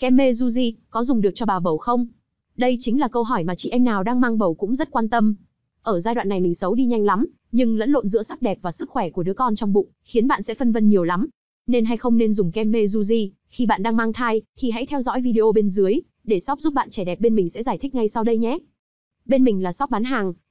Kem Kemezuji, có dùng được cho bà bầu không? Đây chính là câu hỏi mà chị em nào đang mang bầu cũng rất quan tâm. Ở giai đoạn này mình xấu đi nhanh lắm, nhưng lẫn lộn giữa sắc đẹp và sức khỏe của đứa con trong bụng, khiến bạn sẽ phân vân nhiều lắm. Nên hay không nên dùng kem Mezuji khi bạn đang mang thai, thì hãy theo dõi video bên dưới, để shop giúp bạn trẻ đẹp bên mình sẽ giải thích ngay sau đây nhé. Bên mình là shop bán hàng,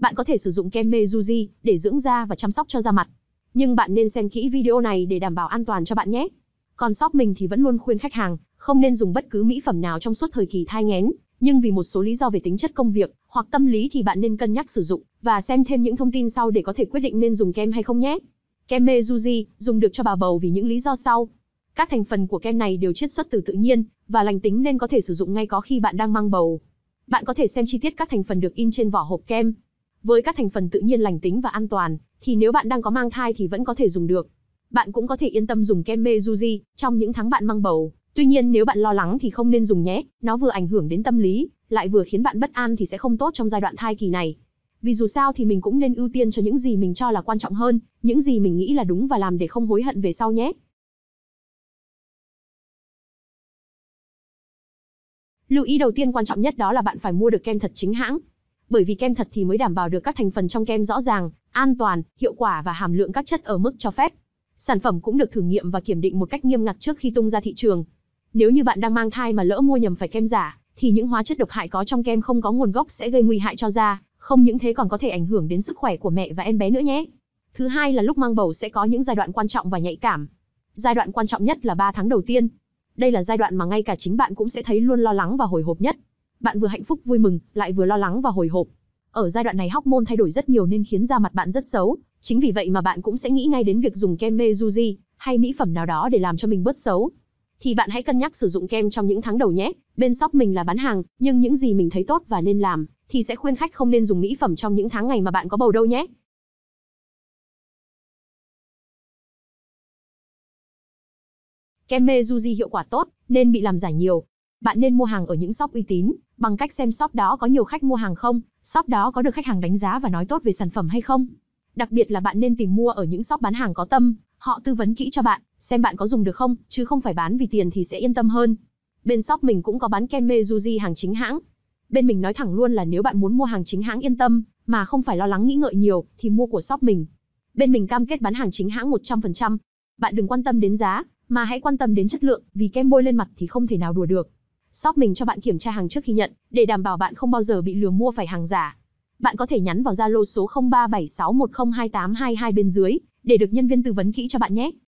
bạn có thể sử dụng kem Mejuji để dưỡng da và chăm sóc cho da mặt. Nhưng bạn nên xem kỹ video này để đảm bảo an toàn cho bạn nhé. Còn shop mình thì vẫn luôn khuyên khách hàng không nên dùng bất cứ mỹ phẩm nào trong suốt thời kỳ thai nghén, nhưng vì một số lý do về tính chất công việc hoặc tâm lý thì bạn nên cân nhắc sử dụng và xem thêm những thông tin sau để có thể quyết định nên dùng kem hay không nhé. Kem Mejuji dùng được cho bà bầu vì những lý do sau. Các thành phần của kem này đều chiết xuất từ tự nhiên và lành tính nên có thể sử dụng ngay có khi bạn đang mang bầu. Bạn có thể xem chi tiết các thành phần được in trên vỏ hộp kem. Với các thành phần tự nhiên lành tính và an toàn, thì nếu bạn đang có mang thai thì vẫn có thể dùng được. Bạn cũng có thể yên tâm dùng kem Mezuji trong những tháng bạn mang bầu. Tuy nhiên nếu bạn lo lắng thì không nên dùng nhé, nó vừa ảnh hưởng đến tâm lý, lại vừa khiến bạn bất an thì sẽ không tốt trong giai đoạn thai kỳ này. Vì dù sao thì mình cũng nên ưu tiên cho những gì mình cho là quan trọng hơn, những gì mình nghĩ là đúng và làm để không hối hận về sau nhé. Lưu ý đầu tiên quan trọng nhất đó là bạn phải mua được kem thật chính hãng, bởi vì kem thật thì mới đảm bảo được các thành phần trong kem rõ ràng, an toàn, hiệu quả và hàm lượng các chất ở mức cho phép. Sản phẩm cũng được thử nghiệm và kiểm định một cách nghiêm ngặt trước khi tung ra thị trường. Nếu như bạn đang mang thai mà lỡ mua nhầm phải kem giả, thì những hóa chất độc hại có trong kem không có nguồn gốc sẽ gây nguy hại cho da, không những thế còn có thể ảnh hưởng đến sức khỏe của mẹ và em bé nữa nhé. Thứ hai là lúc mang bầu sẽ có những giai đoạn quan trọng và nhạy cảm. Giai đoạn quan trọng nhất là 3 tháng đầu tiên. Đây là giai đoạn mà ngay cả chính bạn cũng sẽ thấy luôn lo lắng và hồi hộp nhất bạn vừa hạnh phúc vui mừng, lại vừa lo lắng và hồi hộp. Ở giai đoạn này hormone thay đổi rất nhiều nên khiến da mặt bạn rất xấu, chính vì vậy mà bạn cũng sẽ nghĩ ngay đến việc dùng kem Mezuji hay mỹ phẩm nào đó để làm cho mình bớt xấu. Thì bạn hãy cân nhắc sử dụng kem trong những tháng đầu nhé. Bên shop mình là bán hàng, nhưng những gì mình thấy tốt và nên làm thì sẽ khuyên khách không nên dùng mỹ phẩm trong những tháng ngày mà bạn có bầu đâu nhé. Kem Mezuji hiệu quả tốt, nên bị làm giả nhiều, bạn nên mua hàng ở những shop uy tín, bằng cách xem shop đó có nhiều khách mua hàng không, shop đó có được khách hàng đánh giá và nói tốt về sản phẩm hay không. Đặc biệt là bạn nên tìm mua ở những shop bán hàng có tâm, họ tư vấn kỹ cho bạn, xem bạn có dùng được không, chứ không phải bán vì tiền thì sẽ yên tâm hơn. Bên shop mình cũng có bán kem Mezuji hàng chính hãng. Bên mình nói thẳng luôn là nếu bạn muốn mua hàng chính hãng yên tâm, mà không phải lo lắng nghĩ ngợi nhiều, thì mua của shop mình. Bên mình cam kết bán hàng chính hãng 100%. Bạn đừng quan tâm đến giá, mà hãy quan tâm đến chất lượng, vì kem bôi lên mặt thì không thể nào đùa được shop mình cho bạn kiểm tra hàng trước khi nhận, để đảm bảo bạn không bao giờ bị lừa mua phải hàng giả. Bạn có thể nhắn vào Zalo số 0376102822 bên dưới để được nhân viên tư vấn kỹ cho bạn nhé.